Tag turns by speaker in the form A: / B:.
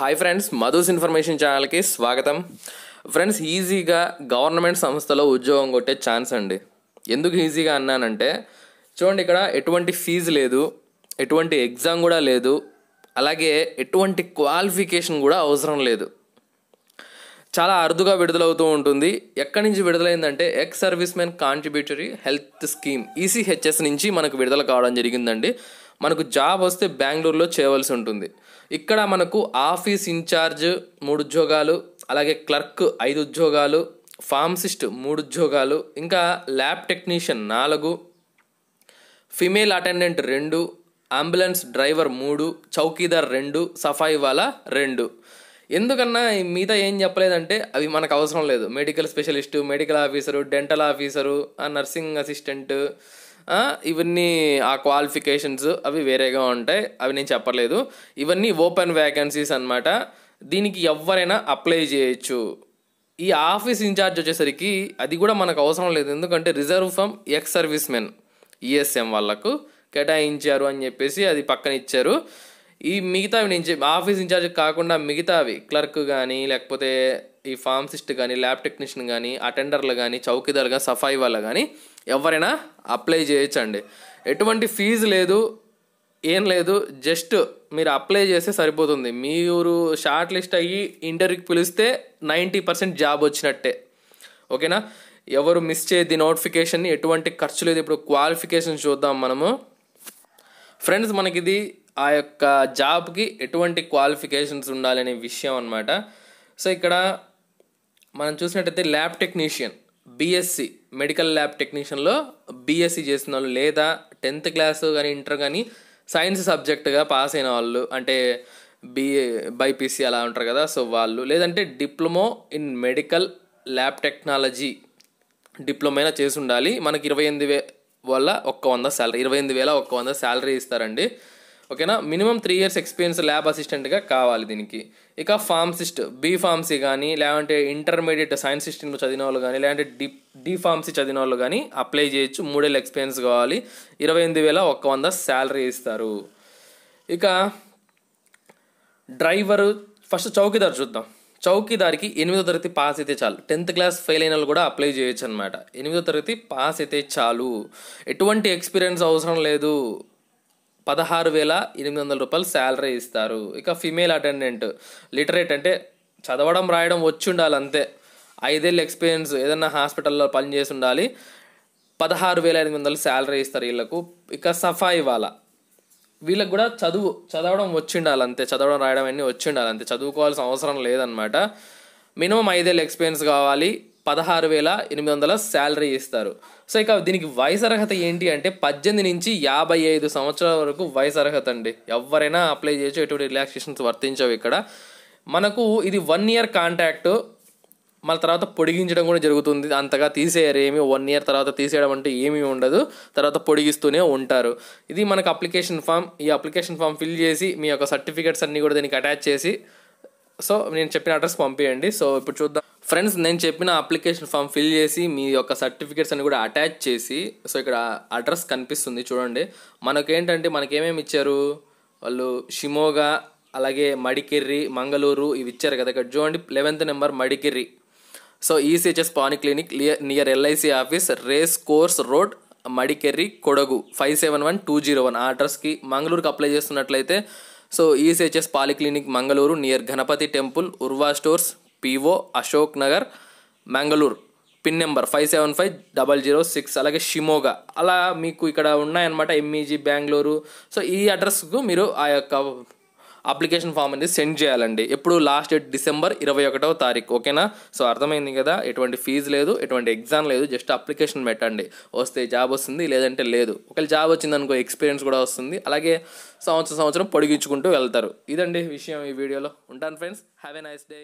A: hi friends మధుస్ information ఛానల్కి స్వాగతం friends ఈజీగా గవర్నమెంట్ సంస్థలో ఉద్యోగం కొట్టే ఛాన్స్ అండి ఎందుకు ఈజీగా అన్నానంటే చూడండి ఇక్కడ ఎటువంటి ఫీజు లేదు ఎటువంటి ఎగ్జామ్ కూడా లేదు అలాగే ఎటువంటి క్వాలిఫికేషన్ కూడా అవసరం లేదు చాలా అరుదుగా విడుదలవుతూ ఉంటుంది ఎక్కడి నుంచి విడుదలైందంటే ex servicemen contributory health scheme ECHS నుంచి మనకు విడుదల కావడం జరిగిందండి మనకు జాబ్ వస్తే బెంగళూరులో చేయవలసి ఉంటుంది ఇక్కడ మనకు ఆఫీస్ ఇన్ఛార్జ్ మూడు ఉద్యోగాలు అలాగే క్లర్క్ ఐదు ఉద్యోగాలు ఫార్మసిస్ట్ మూడు ఉద్యోగాలు ఇంకా ల్యాబ్ టెక్నీషియన్ నాలుగు ఫిమేల్ అటెండెంట్ రెండు అంబులెన్స్ డ్రైవర్ మూడు చౌకీదార్ రెండు సఫాయి వాళ్ళ రెండు ఎందుకన్నా మిగతా ఏం చెప్పలేదంటే అవి మనకు అవసరం లేదు medical specialist medical officer dental officer nursing assistant ఇవన్నీ ఆ క్వాలిఫికేషన్స్ అవి వేరేగా ఉంటాయి అవి నేను చెప్పలేదు ఇవన్నీ ఓపెన్ వ్యాకెన్సీస్ అనమాట దీనికి ఎవరైనా అప్లై చేయొచ్చు ఈ ఆఫీస్ ఇన్ఛార్జ్ వచ్చేసరికి అది కూడా మనకు అవసరం లేదు ఎందుకంటే reserve from ex servicemen ESM వాళ్ళకు కేటాయించారు అని చెప్పేసి అది పక్కన ఇచ్చారు ఈ మిగతావి నేను ఆఫీస్ ఇన్ఛార్జ్ కాకుండా మిగతావి క్లర్క్ కానీ లేకపోతే ఈ ఫార్మసిస్ట్ కానీ ల్యాబ్ టెక్నీషియన్ కానీ అటెండర్లు కానీ చౌకీదారులు కానీ సఫాయి వాళ్ళు కానీ ఎవరైనా అప్లై చేయొచ్చండి ఎటువంటి ఫీజు లేదు ఏం లేదు జస్ట్ మీరు అప్లై చేస్తే సరిపోతుంది మీరు షార్ట్ లిస్ట్ అయ్యి ఇంటర్వ్యూకి పిలిస్తే నైంటీ పర్సెంట్ జాబ్ వచ్చినట్టే ఓకేనా ఎవరు మిస్ చేయద్ది నోటిఫికేషన్ ఎటువంటి ఖర్చు లేదు ఇప్పుడు క్వాలిఫికేషన్ చూద్దాం మనము ఫ్రెండ్స్ మనకిది ఆ యొక్క జాబ్కి ఎటువంటి క్వాలిఫికేషన్స్ ఉండాలనే విషయం అనమాట సో ఇక్కడ మనం చూసినట్టయితే lab technician BSc medical lab టెక్నీషియన్లో బీఎస్సీ చేసిన వాళ్ళు లేదా టెన్త్ క్లాస్ కానీ ఇంటర్ కానీ సైన్స్ సబ్జెక్టుగా పాస్ అయిన వాళ్ళు అంటే బీఏ బైపీసీ అలా ఉంటారు కదా సో వాళ్ళు లేదంటే diploma in medical lab technology డిప్లొమైనా చేసి ఉండాలి మనకి ఇరవై ఎనిమిది వల్ల ఒక్క వంద శాలరీ ఇరవై ఎనిమిది వేల ఒక్క వంద శాలరీ ఇస్తారండి ఓకేనా minimum three years experience lab అసిస్టెంట్గా కావాలి దీనికి ఇక ఫార్మసిస్ట్ బీ ఫార్మసీ కానీ లేదంటే ఇంటర్మీడియట్ సైన్స్ సిస్టంలో చదివిన వాళ్ళు కానీ లేదంటే డి డి ఫార్మసీ చదివిన వాళ్ళు కానీ అప్లై చేయొచ్చు మూడేళ్ళ ఎక్స్పీరియన్స్ కావాలి ఇరవై ఎనిమిది వేల ఒక్క వంద శాలరీ ఇస్తారు ఇక డ్రైవరు ఫస్ట్ చౌకీదారు చూద్దాం చౌకీదారికి ఎనిమిదో తరగతి పాస్ అయితే చాలు టెన్త్ క్లాస్ ఫెయిల్ అయిన వాళ్ళు కూడా అప్లై చేయొచ్చు అనమాట ఎనిమిదో తరగతి పాస్ అయితే చాలు ఎటువంటి ఎక్స్పీరియన్స్ అవసరం లేదు పదహారు వేల ఎనిమిది వందల రూపాయలు శాలరీ ఇస్తారు ఇక ఫిమేల్ అటెండెంట్ లిటరేట్ అంటే చదవడం రాయడం వచ్చి ఉండాలి అంతే ఐదేళ్ళు ఎక్స్పీరియన్స్ ఏదైనా హాస్పిటల్లో పనిచేసి ఉండాలి పదహారు వేల ఎనిమిది వందలు శాలరీ ఇస్తారు వీళ్ళకు ఇక సఫాయి వాళ్ళ వీళ్ళకి కూడా చదువు చదవడం వచ్చి ఉండాలి అంతే చదవడం రాయడం అన్నీ వచ్చి ఉండాలి అంతే చదువుకోవాల్సిన అవసరం లేదనమాట మినిమం ఐదేళ్ళు ఎక్స్పీరియన్స్ కావాలి పదహారు వేల ఎనిమిది వందల శాలరీ ఇస్తారు సో ఇక దీనికి వయసు అర్హత ఏంటి అంటే పద్దెనిమిది నుంచి యాభై ఐదు సంవత్సరాల వరకు వయసు అర్హత అండి ఎవరైనా అప్లై చేయొచ్చు ఎటువంటి రిలాక్సేషన్స్ వర్తించవు ఇక్కడ మనకు ఇది వన్ ఇయర్ కాంట్రాక్ట్ మన తర్వాత పొడిగించడం కూడా జరుగుతుంది అంతగా తీసేయరు ఏమి వన్ ఇయర్ తర్వాత తీసేయడం అంటే ఏమీ ఉండదు తర్వాత పొడిగిస్తూనే ఉంటారు ఇది మనకు అప్లికేషన్ ఫామ్ ఈ అప్లికేషన్ ఫామ్ ఫిల్ చేసి మీ యొక్క సర్టిఫికేట్స్ అన్నీ కూడా దీనికి అటాచ్ చేసి సో నేను చెప్పిన అడ్రస్ పంపించండి సో ఇప్పుడు చూద్దాం ఫ్రెండ్స్ నేను చెప్పిన అప్లికేషన్ ఫామ్ ఫిల్ చేసి మీ యొక్క సర్టిఫికేట్స్ అని కూడా అటాచ్ చేసి సో ఇక్కడ అడ్రస్ కనిపిస్తుంది చూడండి మనకేంటంటే మనకేమేమి ఇచ్చారు వాళ్ళు షిమోగా అలాగే మడికెర్రి మంగళూరు ఇవి ఇచ్చారు కదా ఇక్కడ చూడండి eleventh number Madikeri so ECHS పాని clinic near LIC office race course road Madikeri Kodagu five seven one two zero one ఆ అడ్రస్కి మంగళూరుకి అప్లై చేస్తున్నట్లయితే so ECHS e polyclinic Mangaluru near Ganapati temple Urwa stores PO Ashok Nagar Mangaluru pin number five seven five double zero six అలాగే షిమోగా అలా మీకు ఇక్కడ ఉన్నాయన్నమాట ఎంఈజీ బెంగళూరు సో ఈ అడ్రస్కు మీరు ఆ యొక్క అప్లికేషన్ ఫామ్ అనేది సెండ్ చేయాలండి ఎప్పుడు లాస్ట్ డేట్ డిసెంబర్ ఇరవై ఒకటవ తారీఖు ఓకేనా సో అర్థమైంది కదా ఎటువంటి ఫీజు లేదు ఎటువంటి ఎగ్జామ్ లేదు జస్ట్ అప్లికేషన్ పెట్టండి వస్తే జాబ్ వస్తుంది లేదంటే లేదు ఒకవేళ జాబ్ వచ్చింది అనుకో ఎక్స్పీరియన్స్ కూడా వస్తుంది అలాగే సంవత్సరం సంవత్సరం పొడిగించుకుంటూ వెళ్తారు ఇదండి విషయం ఈ వీడియోలో ఉంటాను friends have a nice day